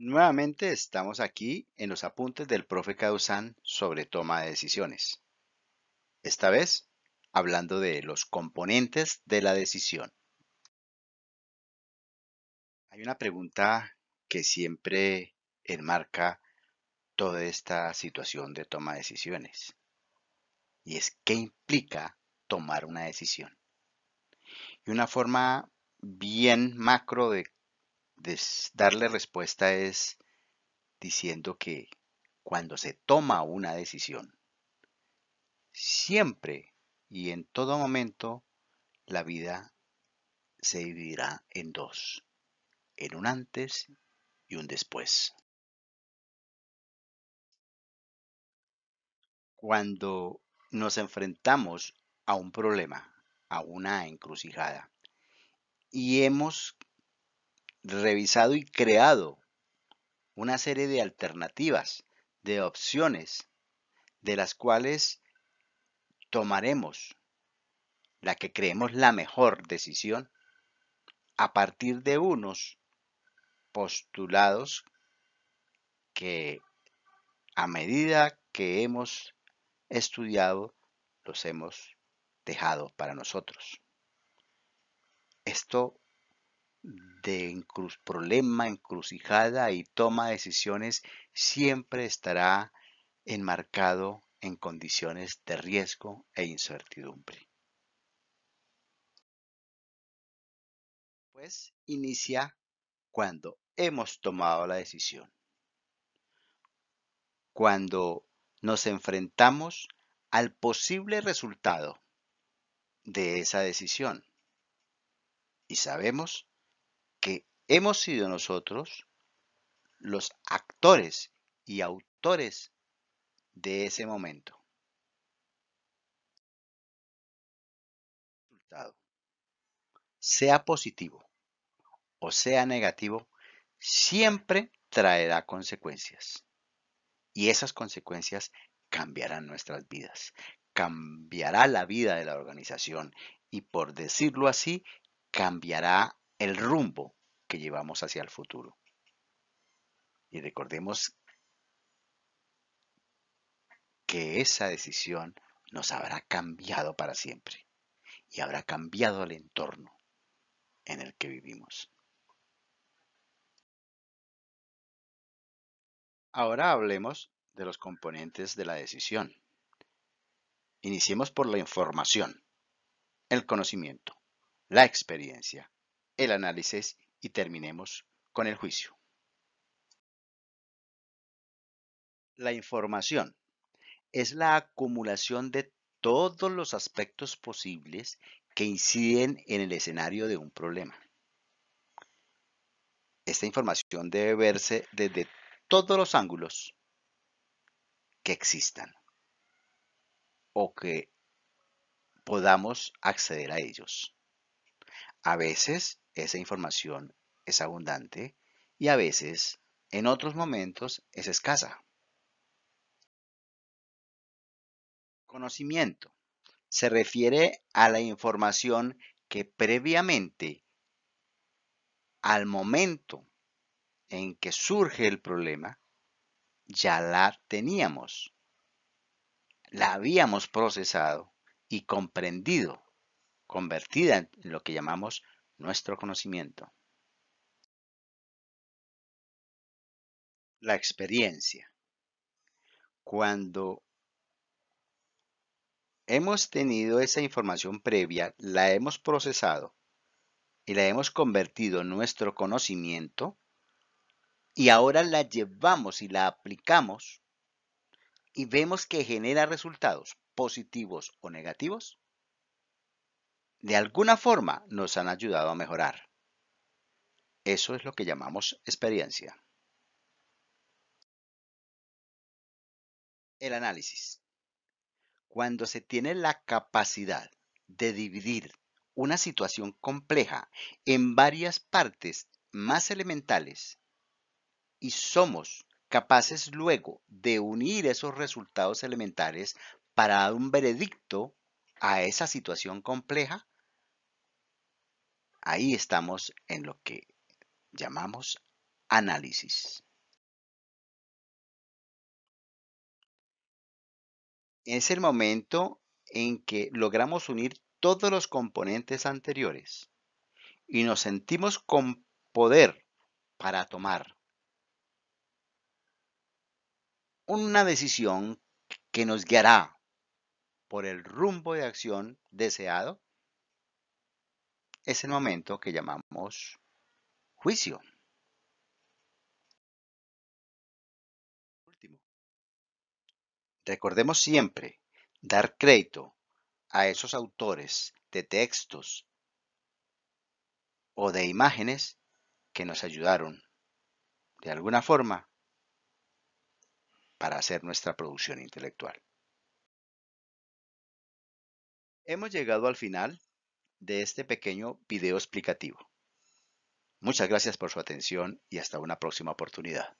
Nuevamente estamos aquí en los apuntes del profe Caduzán sobre toma de decisiones. Esta vez hablando de los componentes de la decisión. Hay una pregunta que siempre enmarca toda esta situación de toma de decisiones y es qué implica tomar una decisión. Y una forma bien macro de darle respuesta es diciendo que cuando se toma una decisión, siempre y en todo momento la vida se dividirá en dos, en un antes y un después. Cuando nos enfrentamos a un problema, a una encrucijada, y hemos revisado y creado una serie de alternativas, de opciones, de las cuales tomaremos la que creemos la mejor decisión a partir de unos postulados que a medida que hemos estudiado los hemos dejado para nosotros. Esto de problema, encrucijada y toma decisiones siempre estará enmarcado en condiciones de riesgo e incertidumbre. Pues inicia cuando hemos tomado la decisión, cuando nos enfrentamos al posible resultado de esa decisión y sabemos que hemos sido nosotros los actores y autores de ese momento. sea positivo o sea negativo, siempre traerá consecuencias. Y esas consecuencias cambiarán nuestras vidas, cambiará la vida de la organización y por decirlo así, cambiará el rumbo que llevamos hacia el futuro. Y recordemos que esa decisión nos habrá cambiado para siempre y habrá cambiado el entorno en el que vivimos. Ahora hablemos de los componentes de la decisión. Iniciemos por la información, el conocimiento, la experiencia, el análisis y terminemos con el juicio. La información es la acumulación de todos los aspectos posibles que inciden en el escenario de un problema. Esta información debe verse desde todos los ángulos que existan o que podamos acceder a ellos. A veces esa información es abundante y a veces, en otros momentos, es escasa. Conocimiento. Se refiere a la información que previamente, al momento en que surge el problema, ya la teníamos, la habíamos procesado y comprendido, convertida en lo que llamamos nuestro conocimiento. La experiencia. Cuando hemos tenido esa información previa, la hemos procesado y la hemos convertido en nuestro conocimiento y ahora la llevamos y la aplicamos y vemos que genera resultados positivos o negativos, de alguna forma nos han ayudado a mejorar. Eso es lo que llamamos experiencia. El análisis. Cuando se tiene la capacidad de dividir una situación compleja en varias partes más elementales y somos capaces luego de unir esos resultados elementales para dar un veredicto a esa situación compleja, ahí estamos en lo que llamamos análisis. Es el momento en que logramos unir todos los componentes anteriores y nos sentimos con poder para tomar una decisión que nos guiará por el rumbo de acción deseado, es el momento que llamamos juicio. Último. Recordemos siempre dar crédito a esos autores de textos o de imágenes que nos ayudaron de alguna forma para hacer nuestra producción intelectual. Hemos llegado al final de este pequeño video explicativo. Muchas gracias por su atención y hasta una próxima oportunidad.